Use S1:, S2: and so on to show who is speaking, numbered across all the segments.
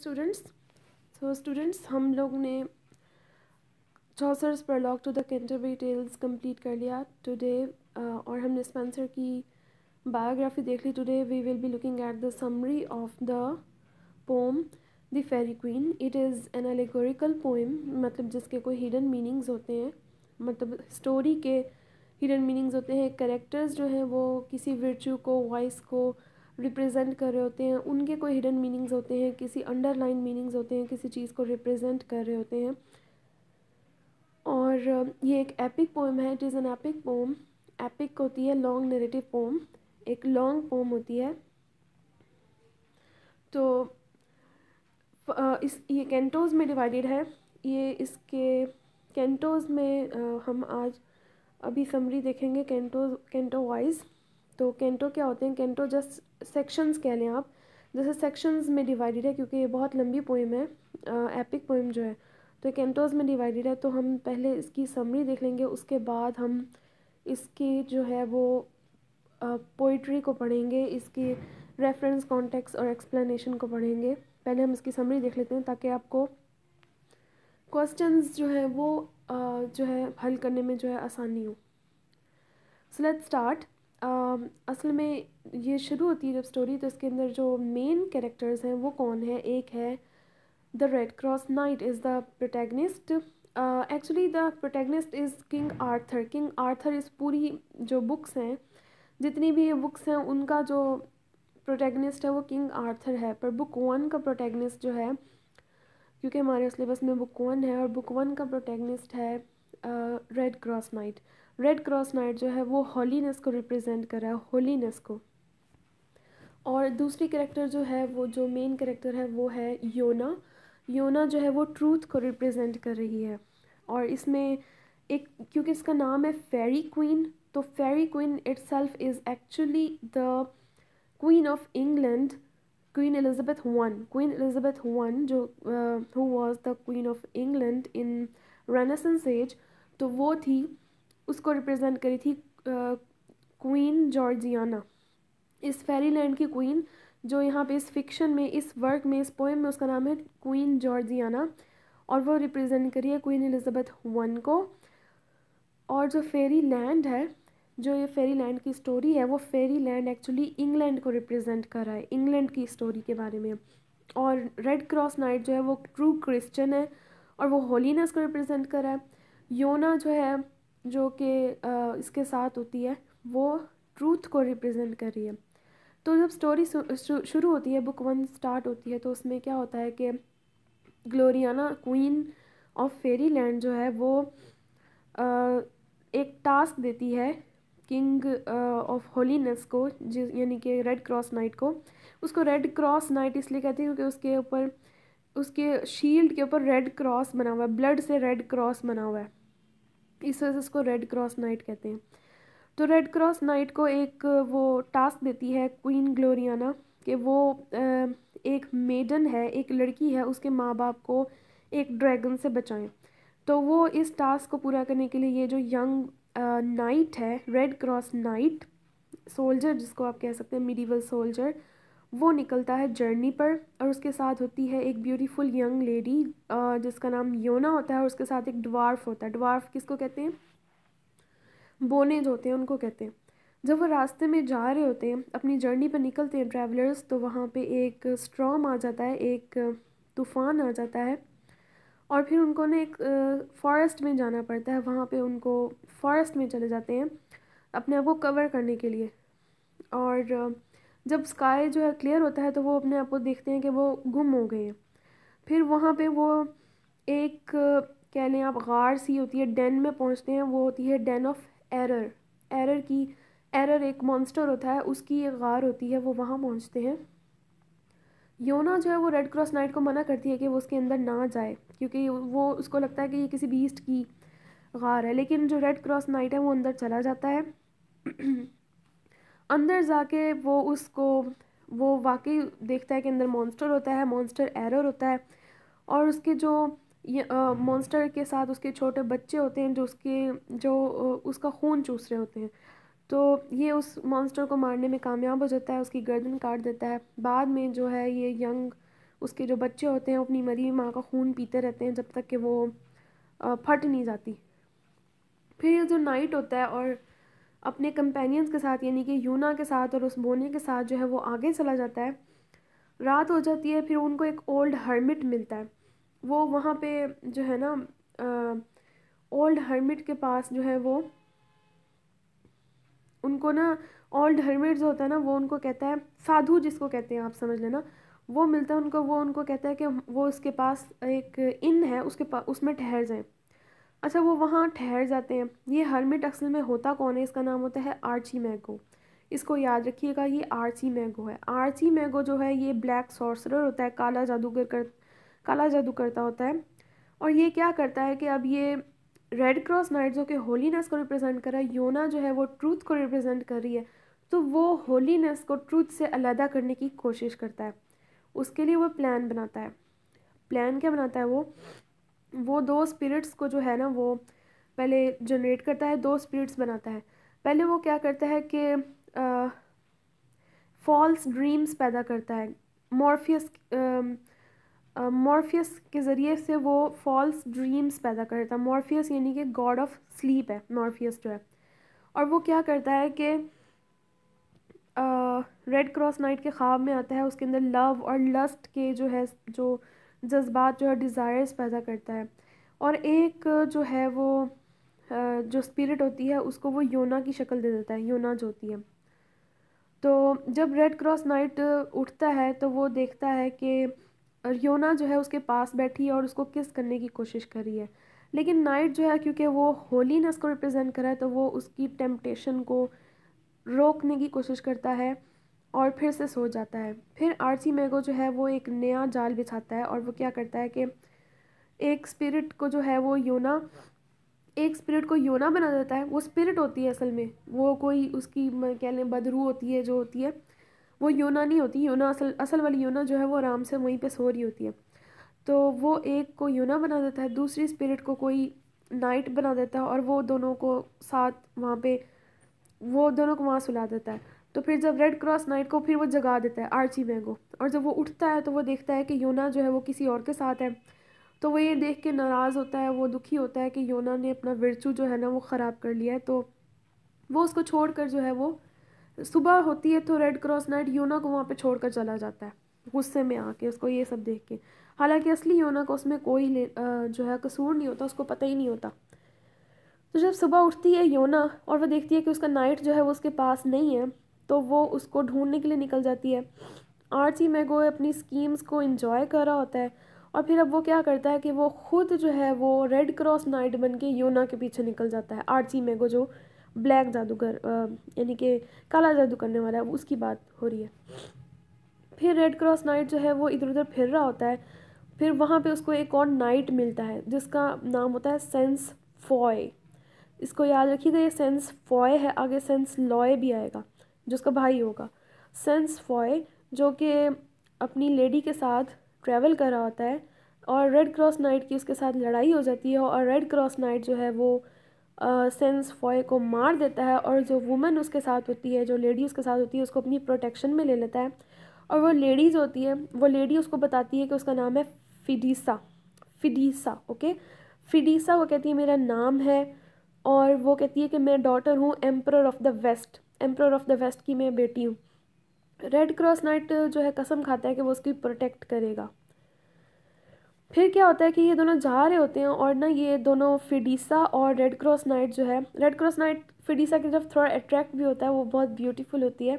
S1: students so students हम लोग ने चौसर्स पर लॉक to the Canterbury Tales complete कर लिया टुडे uh, और हमने स्पेंसर की बायोग्राफी देख ली today we will be looking at the summary of the poem the Faerie queen it is an allegorical poem मतलब जिसके कोई हिडन मीनिंग्स होते हैं मतलब स्टोरी के हिडन मीनिंग्स होते हैं करेक्टर्स जो हैं वो किसी वर्च्यू को वॉइस को रिप्रेजेंट कर रहे होते हैं उनके कोई हिडन मीनिंग्स होते हैं किसी अंडरलाइन मीनिंग्स होते हैं किसी चीज़ को रिप्रेजेंट कर रहे होते हैं और ये एक एपिक पोम है it is an epic poem epic होती है लॉन्ग नेरेटिव पोम एक लॉन्ग पोम होती है तो इस ये कैंटोज में डिवाइडेड है ये इसके कैंटोज में हम आज अभी समरी देखेंगे कैंटोज कैंटो वाइज़ तो कैंटो क्या होते हैं कैंटो जस्ट सेक्शंस कह लें आप जैसे सेक्शंस में डिवाइडेड है क्योंकि ये बहुत लंबी पोइम है एपिक पोइम जो है तो कैंटोज में डिवाइडेड है तो हम पहले इसकी समरी देख लेंगे उसके बाद हम इसकी जो है वो पोइट्री को पढ़ेंगे इसकी रेफरेंस कॉन्टेक्स और एक्सप्लेनेशन को पढ़ेंगे पहले हम इसकी समरी देख लेते हैं ताकि आपको क्वेश्चंस जो है वो आ, जो है हल करने में जो है आसानी हो सो लेट स्टार्ट असल में ये शुरू होती है जब स्टोरी तो इसके अंदर जो मेन कैरेक्टर्स हैं वो कौन है एक है the Red Cross Knight is the protagonist actually the protagonist is King Arthur King Arthur इस पूरी जो बुक्स हैं जितनी भी ये बुक्स हैं उनका जो प्रोटैगनिस्ट है वो किंग आर्थर है पर बुक वन का प्रोटैगनिस्ट जो है क्योंकि हमारे सिलेबस में बुक वन है और बुक वन का प्रोटैगनिस्ट है Red Cross Knight Red Cross Knight जो है वो होलीनेस को रिप्रेजेंट कर रहा है होलीनेस को और दूसरी करेक्टर जो है वो जो मेन करेक्टर है वो है योना योना जो है वो ट्रूथ को रिप्रेजेंट कर रही है और इसमें एक क्योंकि इसका नाम है फेरी क्वीन तो fairy queen itself is actually the queen of England Queen Elizabeth one Queen Elizabeth one जो who was the queen of England in renaissance age तो वो थी उसको रिप्रेजेंट करी थी क्वीन जॉर्जियाना इस फेरीलैंड की क्वीन जो यहाँ पे इस फिक्शन में इस वर्क में इस पोएम में उसका नाम है क्वीन जॉर्जियाना और वो रिप्रेजेंट करी है क्वीन एलिजाबेथ वन को और जो फेरी लैंड है जो ये फेरी लैंड की स्टोरी है वो फेरी लैंड एक्चुअली इंग्लैंड को रिप्रेजेंट कर रहा है इंग्लैंड की स्टोरी के बारे में और रेड क्रॉस नाइट जो है वो ट्रू क्रिश्चियन है और वो होलीनेस को रिप्रेजेंट कर रहा है योना जो है जो कि इसके साथ होती है वो ट्रूथ को रिप्रेजेंट कर रही है तो जब स्टोरी शुरू होती है बुक वन स्टार्ट होती है तो उसमें क्या होता है कि Gloriana queen of fairyland जो है वो एक टास्क देती है किंग ऑफ होलीनेस को जिस यानी कि रेड क्रॉस नाइट को उसको रेड क्रॉस नाइट इसलिए कहती है क्योंकि उसके ऊपर उसके शील्ड के ऊपर रेड क्रॉस बना हुआ है ब्लड से रेड क्रॉस बना हुआ है इस वजह से उसको रेड क्रॉस नाइट कहते हैं तो रेड क्रॉस नाइट को एक वो टास्क देती है क्वीन ग्लोरियाना कि वो एक मेडन है एक लड़की है उसके माँ बाप को एक ड्रैगन से बचाएं तो वो इस टास्क को पूरा करने के लिए ये जो यंग नाइट है रेड क्रॉस नाइट सोल्जर जिसको आप कह सकते हैं मिडीवल सोल्जर वो निकलता है जर्नी पर और उसके साथ होती है एक ब्यूटीफुल यंग लेडी जिसका नाम योना होता है और उसके साथ एक डवार्फ होता है डवार्फ किसको कहते हैं बोने जो होते हैं उनको कहते हैं जब वो रास्ते में जा रहे होते हैं अपनी जर्नी पर निकलते हैं ट्रैवलर्स तो वहाँ पे एक स्ट्रॉम आ जाता है एक तूफ़ान आ जाता है और फिर उनको ना एक फॉरेस्ट में जाना पड़ता है वहाँ पे उनको फॉरेस्ट में चले जाते हैं अपने आप को कवर करने के लिए और जब स्काई जो है क्लियर होता है तो वो अपने आप को देखते हैं कि वो गुम हो गए हैं फिर वहाँ पे वो एक कह लें आप गार सी होती है डैन में पहुँचते हैं वो होती है डैन ऑफ एरर एरर की एरर एक मॉन्स्टर होता है उसकी एक गार होती है वो वहाँ पहुँचते हैं योना जो है वो रेड क्रॉस नाइट को मना करती है कि वो उसके अंदर ना जाए क्योंकि वो उसको लगता है कि ये किसी बीस्ट की गार है लेकिन जो रेड क्रॉस नाइट है वो अंदर चला जाता है अंदर जाके वो उसको वो वाकई देखता है कि अंदर मॉन्स्टर होता है मॉन्स्टर एरर होता है और उसके जो ये मॉन्स्टर के साथ उसके छोटे बच्चे होते हैं जो उसके जो उसका खून चूस रहे होते हैं तो ये उस मॉन्स्टर को मारने में कामयाब हो जाता है उसकी गर्दन काट देता है बाद में जो है ये यंग उसके जो बच्चे होते हैं अपनी मरी माँ का खून पीते रहते हैं जब तक कि वो फट नहीं जाती फिर ये जो नाइट होता है और अपने कंपेनियंस के साथ यानी कि यूना के साथ और उस बोने के साथ जो है वो आगे चला जाता है रात हो जाती है फिर उनको एक ओल्ड हर्मिट मिलता है वो वहाँ पे जो है ना ओल्ड हर्मिट के पास जो है वो उनको ना ओल्ड हर्मिट जो होता है ना वो उनको कहता है साधु जिसको कहते हैं आप समझ लेना वो मिलता है उनको वो उनको कहता है कि वो उसके पास एक इन है उसके पास उसमें ठहर जाएँ अच्छा वो वहाँ ठहर जाते हैं ये हरमिट अक्सल में होता कौन है इसका नाम होता है आर्ची मैगो इसको याद रखिएगा ये आर्ची मैगो है आर्ची मैगो जो है ये ब्लैक सॉर्सर होता है काला जादूगर कर काला जादू करता होता है और ये क्या करता है कि अब ये रेड क्रॉस नाइट जो कि होलीनेस को रिप्रेजेंट कर रहा है योना जो है वो ट्रूथ को रिप्रेजेंट कर रही है तो वो होलीनेस को ट्रूथ से अलहदा करने की कोशिश करता है उसके लिए वो प्लान बनाता है प्लान क्या बनाता है वो वो दो स्पिरिट्स को जो है ना वो पहले जनरेट करता है दो स्पिरिट्स बनाता है पहले वो क्या करता है कि फॉल्स ड्रीम्स पैदा करता है मॉर्फियस मॉर्फियस के ज़रिए से वो फॉल्स ड्रीम्स पैदा करता है मॉर्फियस यानी कि गॉड ऑफ स्लीप है मॉर्फियस जो है और वो क्या करता है कि रेड क्रॉस नाइट के ख्वाब में आता है उसके अंदर लव और लस्ट के जो है जो जज्बात जो है डिज़ायर्स पैदा करता है और एक जो है वो जो स्पिरिट होती है उसको वो योना की शक्ल दे देता है योना जो होती है तो जब रेड क्रॉस नाइट उठता है तो वो देखता है कि योना जो है उसके पास बैठी है और उसको किस करने की कोशिश कर रही है लेकिन नाइट जो है क्योंकि वो होलीनेस को रिप्रेजेंट करा है तो वो उसकी टेम्पटेशन को रोकने की कोशिश करता है और फिर से सो जाता है फिर आरसी मैगो जो है वो एक नया जाल बिछाता है और वो क्या करता है कि एक स्पिरिट को जो है वो योना एक स्पिरिट को योना बना देता है वो स्पिरिट होती है असल में वो कोई उसकी कह लें बदरू होती है जो होती है वो योना नहीं होती योना असल असल वाली योना जो है वो आराम से वहीं पे सो रही होती है तो वो एक को योना बना देता है दूसरी स्पिरिट को कोई नाइट बना देता है और वो दोनों को साथ वहाँ पे वो दोनों को वहाँ सुला देता है तो फिर जब रेड क्रॉस नाइट को फिर वो जगा देता है आर्ची मैंगो और जब वो उठता है तो वो देखता है कि योना जो है वो किसी और के साथ है तो वो ये देख के नाराज़ होता है वो दुखी होता है कि योना ने अपना विरचू जो है ना वो ख़राब कर लिया है तो वो उसको छोड़ कर जो है वो सुबह होती है तो रेड क्रॉस नाइट योना को वहाँ पे छोड़ कर चला जाता है गुस्से में आके उसको ये सब देख के हालांकि असली योना को उसमें कोई जो है कसूर नहीं होता उसको पता ही नहीं होता तो जब सुबह उठती है योना और वह देखती है कि उसका नाइट जो है वो उसके पास नहीं है तो वो उसको ढूंढने के लिए निकल जाती है आर्ची मैगो अपनी स्कीम्स को इन्जॉय कर रहा होता है और फिर अब वो क्या करता है कि वो खुद जो है वो रेड क्रॉस नाइट बन के योना के पीछे निकल जाता है आर्ची मैगो जो ब्लैक जादूगर यानी कि काला जादू करने वाला है उसकी बात हो रही है फिर रेड क्रॉस नाइट जो है वो इधर उधर फिर रहा होता है फिर वहाँ पे उसको एक और नाइट मिलता है जिसका नाम होता है सेंस फॉय इसको याद रखिएगा ये सेंस फॉय है आगे सेंस लॉय भी आएगा जो उसका भाई होगा सेंस फॉय जो कि अपनी लेडी के साथ ट्रैवल कर रहा होता है और रेड क्रॉस नाइट की उसके साथ लड़ाई हो जाती है और रेड क्रॉस नाइट जो है वो सेंस फॉय को मार देता है और जो वुमेन उसके साथ होती है जो लेडी उसके साथ होती है उसको अपनी प्रोटेक्शन में ले लेता है और वो लेडीज़ होती है वो लेडी उसको बताती है कि उसका नाम है फिडीसा फिडीसा ओके फिडीसा वो कहती है मेरा नाम है और वो कहती है कि मैं डॉटर हूँ emperor of the west emperor of the west की मैं बेटी हूँ रेड क्रॉस नाइट जो है कसम खाता है कि वो उसकी प्रोटेक्ट करेगा फिर क्या होता है कि ये दोनों जा रहे होते हैं और ना ये दोनों फिडीसा और रेड क्रॉस नाइट जो है रेड क्रॉस नाइट फिडीसा की तरफ थोड़ा अट्रैक्ट भी होता है वो बहुत ब्यूटीफुल होती है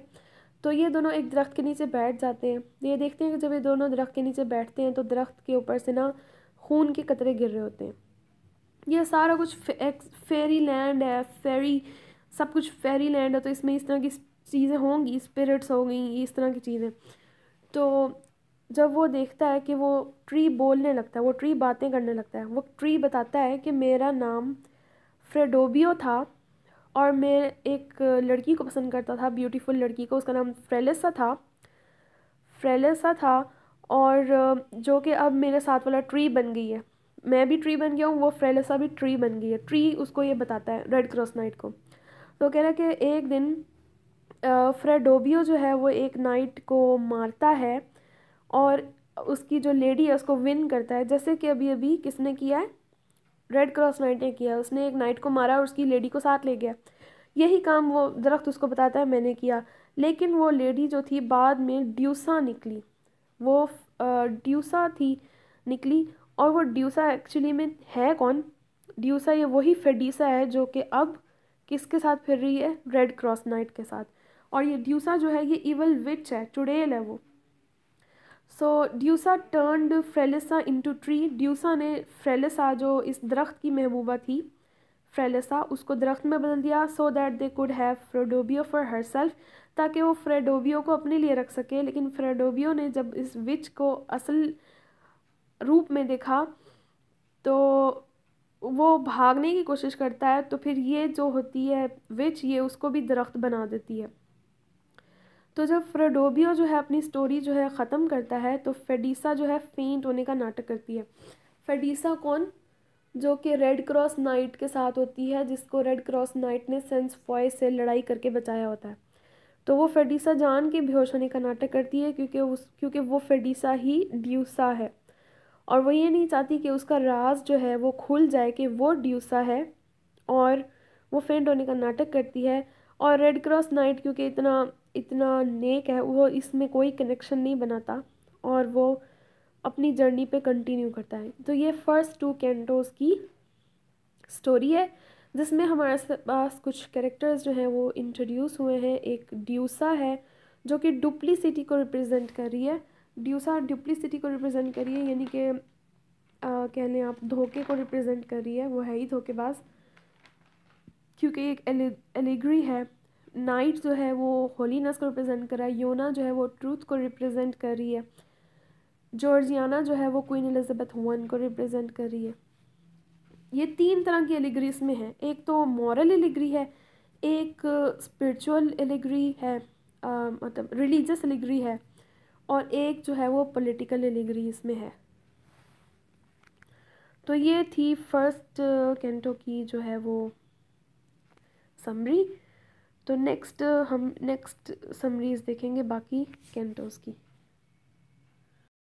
S1: तो ये दोनों एक दरख्त के नीचे बैठ जाते हैं ये देखते हैं कि जब ये दोनों दरख्त के नीचे बैठते हैं तो दरख्त के ऊपर से ना खून के कतरे गिर रहे होते हैं ये सारा कुछ फे, फेरी लैंड है फेरी सब कुछ फेरी लैंड है तो इसमें इस तरह की चीज़ें होंगी स्पिरिट्स हो गई इस तरह की चीज़ें तो जब वो देखता है कि वो ट्री बोलने लगता है वो ट्री बातें करने लगता है वो ट्री बताता है कि मेरा नाम फ्रेडोबियो था और मैं एक लड़की को पसंद करता था ब्यूटीफुल लड़की को उसका नाम फ्रेलेसा था फ्रेलेसा था और जो कि अब मेरे साथ वाला ट्री बन गई है मैं भी ट्री बन गया हूँ वो फ्रेलेसा भी ट्री बन गई है ट्री उसको ये बताता है रेड क्रॉस नाइट को तो कह रहा है कि एक दिन फ्रेडोबियो जो है वो एक नाइट को मारता है और उसकी जो लेडी है उसको विन करता है जैसे कि अभी अभी किसने किया है रेड क्रॉस नाइट ने किया उसने एक नाइट को मारा और उसकी लेडी को साथ ले गया यही काम वो दरख्त उसको बताता है मैंने किया लेकिन वो लेडी जो थी बाद में ड्यूसा निकली वो ड्यूसा थी निकली और वो ड्यूसा एक्चुअली में है कौन ड्यूसा ये वही फेडीसा है जो कि अब किसके साथ फिर रही है रेड क्रॉस नाइट के साथ और ये ड्यूसा जो है ये इवल विच है चुड़ैल है वो so Duessa turned Fraelissa into tree Duessa ने फ्रेलिसा जो इस दरख्त की महबूबा थी फ्रेलिसा उसको दरख्त में बदल दिया so that they could have Fradubio for herself ताकि वो फ्रेडोबियो को अपने लिए रख सके लेकिन फ्रेडोबियो ने जब इस विच को असल रूप में देखा तो वो भागने की कोशिश करता है तो फिर ये जो होती है विच ये उसको भी दरख्त बना देती है तो जब फ्रेडोबियो जो है अपनी स्टोरी जो है ख़त्म करता है तो फेडिसा जो है फेंट होने का नाटक करती है फेडिसा कौन जो कि रेड क्रॉस नाइट के साथ होती है जिसको रेड क्रॉस नाइट ने सेंस फॉय से लड़ाई करके बचाया होता है तो वो फेडिसा जान के बेहोश होने का नाटक करती है क्योंकि उस क्योंकि वो फेडिसा ही ड्यूसा है और वो ये नहीं चाहती कि उसका राज जो है वो खुल जाए कि वो ड्यूसा है और वो फेंट होने का नाटक करती है और रेड क्रॉस नाइट क्योंकि इतना इतना नेक है वो इसमें कोई कनेक्शन नहीं बनाता और वो अपनी जर्नी पे कंटिन्यू करता है तो ये फ़र्स्ट टू कैंटोज़ की स्टोरी है जिसमें हमारे पास कुछ कैरेक्टर्स जो हैं वो इंट्रोड्यूस हुए हैं एक ड्यूसा है जो कि डुप्लीसिटी को रिप्रेजेंट कर रही है ड्यूसा डुप्लीसिटी को रिप्रेजेंट करी है यानी कि कह लें आप धोखे को रिप्रेजेंट कर रही है वो है ही धोखेबाज क्योंकि एक एलिग्री है नाइट जो है वो होलीनेस को रिप्रेजेंट कर रहा है योना जो है वो ट्रूथ को रिप्रेजेंट कर रही है जॉर्जियाना जो है वो क्वीन एलिजाबेथ वन को रिप्रेजेंट कर रही है ये तीन तरह की एलिग्री इसमें है एक तो मॉरल एलिग्री है एक स्पिरिचुअल एलिग्री है मतलब रिलीजियस एलिग्री है और एक जो है वो पॉलिटिकल एलिगरी इसमें है तो ये थी फर्स्ट कैंटो uh, की जो है वो समरी तो नेक्स्ट uh, हम नेक्स्ट समरीज देखेंगे बाकी कैंटोज़ की